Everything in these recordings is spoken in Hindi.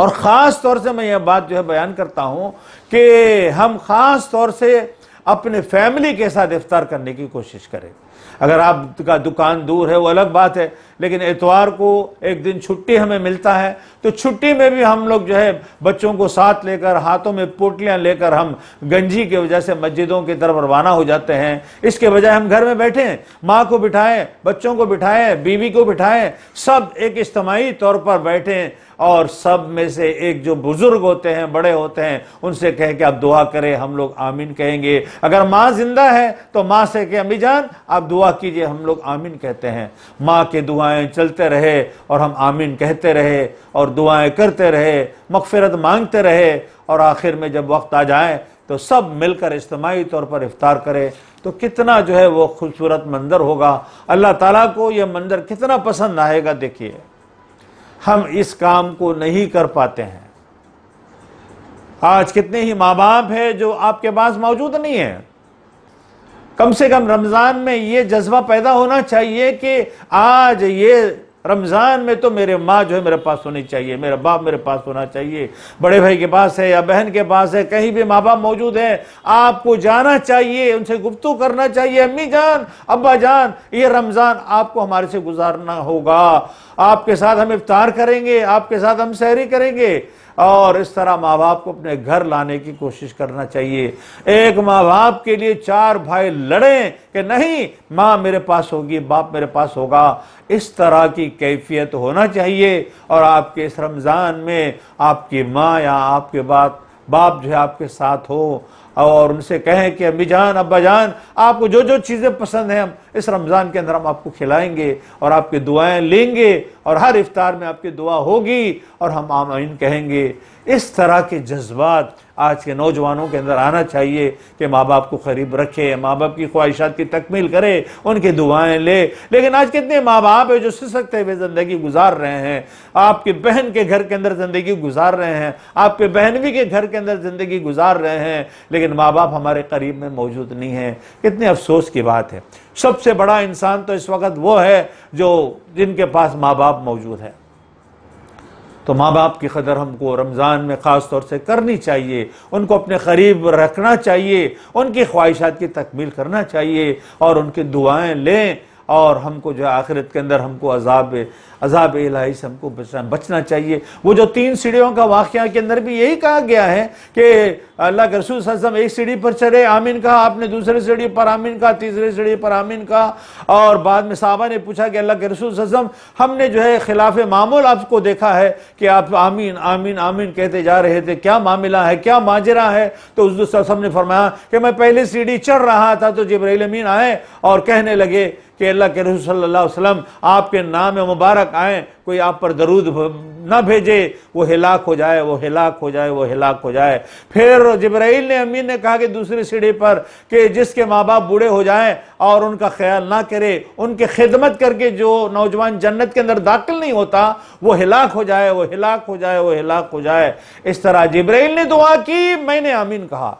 और ख़ास तौर से मैं यह बात जो है बयान करता हूँ कि हम ख़ास तौर से अपने फैमिली के साथ इफ्तार करने की कोशिश करें अगर आपका दुकान दूर है वो अलग बात है लेकिन एतवार को एक दिन छुट्टी हमें मिलता है तो छुट्टी में भी हम लोग जो है बच्चों को साथ लेकर हाथों में पोटलियां लेकर हम गंजी की वजह से मस्जिदों की तरफ रवाना हो जाते हैं इसके बजाय हम घर में बैठे माँ को बिठाएं बच्चों को बिठाएं बीवी को बिठाएं सब एक इज्तमाही तौर पर बैठें और सब में से एक जो बुजुर्ग होते हैं बड़े होते हैं उनसे कह के आप दुआ करें हम लोग आमीन कहेंगे अगर माँ जिंदा है तो माँ से कहें अम्मी जान आप दुआ कीजिए हम लोग आमीन कहते हैं माँ के दुआएं चलते रहे और हम आमीन कहते रहे और दुआएं करते रहे मकफिरत मांगते रहे और आखिर में जब वक्त आ जाए तो सब मिलकर इज्तमाही तौर पर इफ्तार करें तो कितना जो है वो खूबसूरत मंजर होगा अल्लाह ताला को यह मंजर कितना पसंद आएगा देखिए हम इस काम को नहीं कर पाते हैं आज कितने ही माँ बाप हैं जो आपके पास मौजूद नहीं है कम से कम रमज़ान में ये जज्बा पैदा होना चाहिए कि आज ये रमज़ान में तो मेरे माँ जो है मेरे पास होनी चाहिए मेरा बाप मेरे पास होना चाहिए बड़े भाई के पास है या बहन के पास है कहीं भी माँ बाप मौजूद हैं आपको जाना चाहिए उनसे गुफ्तु करना चाहिए अम्मी जान अब्बा जान ये रमज़ान आपको हमारे से गुजारना होगा आपके साथ हम इफ्तार करेंगे आपके साथ हम सहरी करेंगे और इस तरह माँ बाप को अपने घर लाने की कोशिश करना चाहिए एक माँ बाप के लिए चार भाई लड़ें कि नहीं माँ मेरे पास होगी बाप मेरे पास होगा इस तरह की कैफियत होना चाहिए और आपके इस रमज़ान में आपकी माँ या आपके बाप बाप जो है आपके साथ हो और उनसे कहें कि अम्मी जान अब्बा जान आपको जो जो चीज़ें पसंद हैं हम इस रमज़ान के अंदर हम आपको खिलाएंगे और आपकी दुआएं लेंगे और हर इफ्तार में आपकी दुआ होगी और हम आमीन कहेंगे इस तरह के जज्बात आज के नौजवानों के अंदर आना चाहिए कि माँ बाप को करीब रखे माँ बाप की ख्वाहिशात की तकमील करे उनकी दुआएं ले लेकिन आज कितने माँ बाप है जो सिसकते हुए ज़िंदगी गुजार रहे हैं आपके बहन के घर के अंदर ज़िंदगी गुजार रहे हैं आपके बहनवी के घर के अंदर ज़िंदगी गुजार रहे हैं लेकिन माँ बाप हमारे करीब में मौजूद नहीं है कितने अफसोस की बात है सबसे बड़ा इंसान तो इस वक्त वो है जो जिनके पास माँ बाप मौजूद है तो माँ बाप की कदर हमको रमज़ान में ख़ास तौर से करनी चाहिए उनको अपने करीब रखना चाहिए उनकी ख्वाहिशात की तकमील करना चाहिए और उनकी दुआएँ लें और हमको जो आखिरत के अंदर हमको अजाब अजाब इलाही से हमको बचना बचना चाहिए वो जो तीन सीढ़ियों का वाक़ के अंदर भी यही कहा गया है कि अल्लाह के रसूल सजम एक सीढ़ी पर चढ़े आमीन कहा आपने दूसरे सीढ़ी पर आमीन कहा तीसरे सीढ़ी पर आमीन कहा और बाद में साहबा ने पूछा कि अल्लाह के रसूल सजम हमने जो है खिलाफ मामूल आपको देखा है कि आप आमीन आमीन आमीन कहते जा रहे थे क्या मामला है क्या माजरा है तो उस ने फरमाया कि मैं पहले सीढ़ी चढ़ रहा था तो जब अमीन आए और कहने लगे कि अल्लाह के रसूल सल्लल्लाहु अलैहि वसल्लम आपके नाम मुबारक आए कोई आप पर दरूद ना भेजे वो हिलाक हो जाए वो हिलाक हो जाए वो हिलाक हो जाए फिर जब्राइल ने अमीन ने कहा कि दूसरी सीढ़ी पर कि जिसके माँ बाप बूढ़े हो जाएं और उनका ख्याल ना करे उनकी खिदमत करके जो नौजवान जन्नत के अंदर दाखिल नहीं होता वो हिलाक हो जाए वो हिलाक हो जाए वो हिलाक हो जाए इस तरह जब्राइल ने दुआ की मैंने अमीन कहा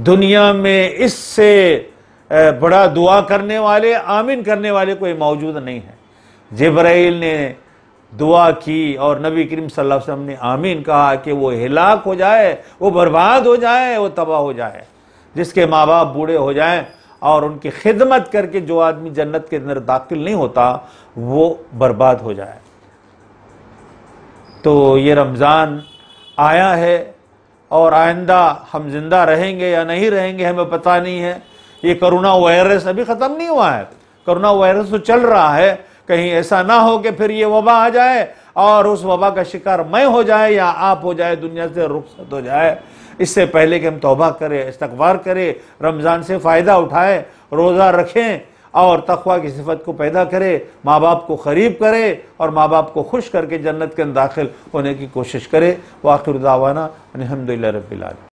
दुनिया में इससे बड़ा दुआ करने वाले आमीन करने वाले कोई मौजूद नहीं है जब्राइल ने दुआ की और नबी करीम सल्लल्लाहु अलैहि वसल्लम ने आमीन कहा कि वो हिलाक हो जाए वो बर्बाद हो जाए वो तबाह हो जाए जिसके माँ बाप बूढ़े हो जाए और उनकी खिदमत करके जो आदमी जन्नत के अंदर दाखिल नहीं होता वो बर्बाद हो जाए तो ये रमज़ान आया है और आइंदा हम जिंदा रहेंगे या नहीं रहेंगे हमें पता नहीं है ये करोना वायरस अभी ख़त्म नहीं हुआ है करोना वायरस तो चल रहा है कहीं ऐसा ना हो कि फिर ये वबा आ जाए और उस वबा का शिकार मैं हो जाए या आप हो जाए दुनिया से रुखसत हो जाए इससे पहले कि हम तोबा करें इस्तवार करें रमज़ान से फ़ायदा उठाएं रोज़ा रखें और तखवा की सिफत को पैदा करे माँ बाप को करीब करे और माँ बाप को खुश करके जन्नत के अंदर दाखिल होने की कोशिश करे वाखिर दावाना अलहमदिल्ला रबी